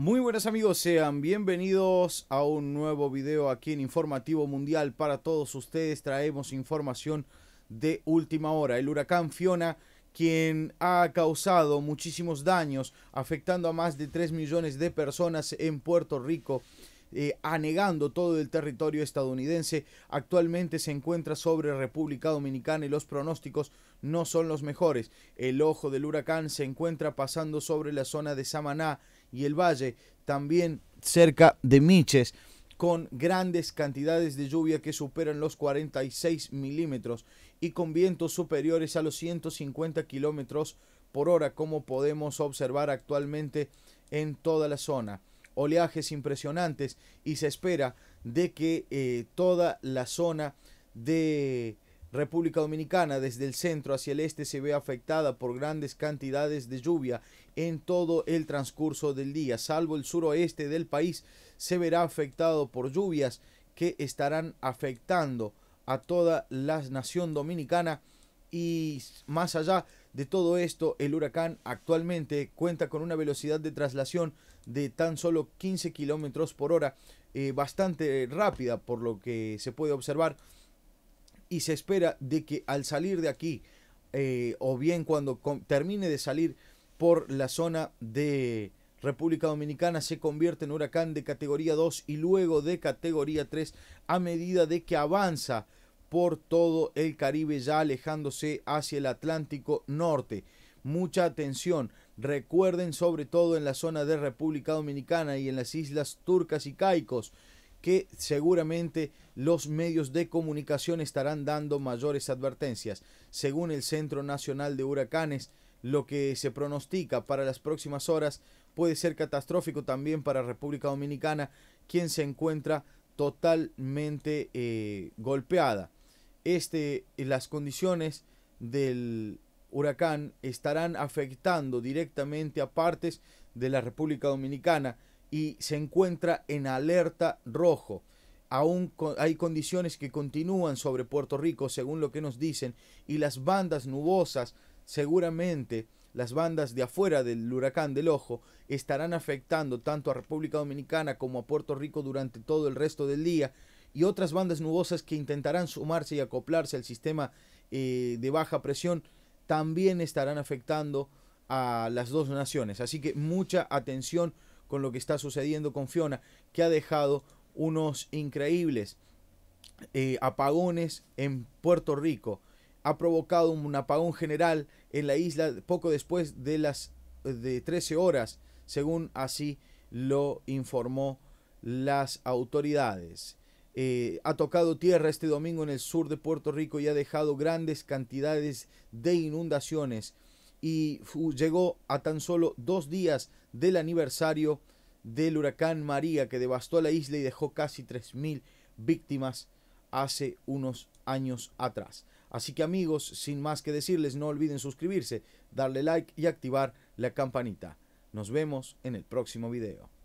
Muy buenas amigos, sean bienvenidos a un nuevo video aquí en Informativo Mundial. Para todos ustedes traemos información de última hora. El huracán Fiona, quien ha causado muchísimos daños, afectando a más de 3 millones de personas en Puerto Rico eh, anegando todo el territorio estadounidense. Actualmente se encuentra sobre República Dominicana y los pronósticos no son los mejores. El ojo del huracán se encuentra pasando sobre la zona de Samaná y el valle, también cerca de Miches con grandes cantidades de lluvia que superan los 46 milímetros y con vientos superiores a los 150 kilómetros por hora, como podemos observar actualmente en toda la zona oleajes impresionantes y se espera de que eh, toda la zona de República Dominicana desde el centro hacia el este se vea afectada por grandes cantidades de lluvia en todo el transcurso del día, salvo el suroeste del país se verá afectado por lluvias que estarán afectando a toda la nación dominicana y más allá de todo esto, el huracán actualmente cuenta con una velocidad de traslación de tan solo 15 kilómetros por hora, eh, bastante rápida por lo que se puede observar. Y se espera de que al salir de aquí, eh, o bien cuando termine de salir por la zona de República Dominicana, se convierte en huracán de categoría 2 y luego de categoría 3 a medida de que avanza por todo el Caribe, ya alejándose hacia el Atlántico Norte. Mucha atención, recuerden sobre todo en la zona de República Dominicana y en las islas turcas y caicos que seguramente los medios de comunicación estarán dando mayores advertencias. Según el Centro Nacional de Huracanes, lo que se pronostica para las próximas horas puede ser catastrófico también para República Dominicana, quien se encuentra totalmente eh, golpeada este, eh, las condiciones del huracán estarán afectando directamente a partes de la República Dominicana y se encuentra en alerta rojo. Aún hay condiciones que continúan sobre Puerto Rico, según lo que nos dicen, y las bandas nubosas, seguramente las bandas de afuera del huracán del ojo, estarán afectando tanto a República Dominicana como a Puerto Rico durante todo el resto del día y otras bandas nubosas que intentarán sumarse y acoplarse al sistema eh, de baja presión también estarán afectando a las dos naciones. Así que mucha atención con lo que está sucediendo con Fiona, que ha dejado unos increíbles eh, apagones en Puerto Rico. Ha provocado un apagón general en la isla poco después de las de 13 horas, según así lo informó las autoridades. Eh, ha tocado tierra este domingo en el sur de Puerto Rico y ha dejado grandes cantidades de inundaciones y llegó a tan solo dos días del aniversario del huracán María que devastó la isla y dejó casi 3.000 víctimas hace unos años atrás. Así que amigos, sin más que decirles, no olviden suscribirse, darle like y activar la campanita. Nos vemos en el próximo video.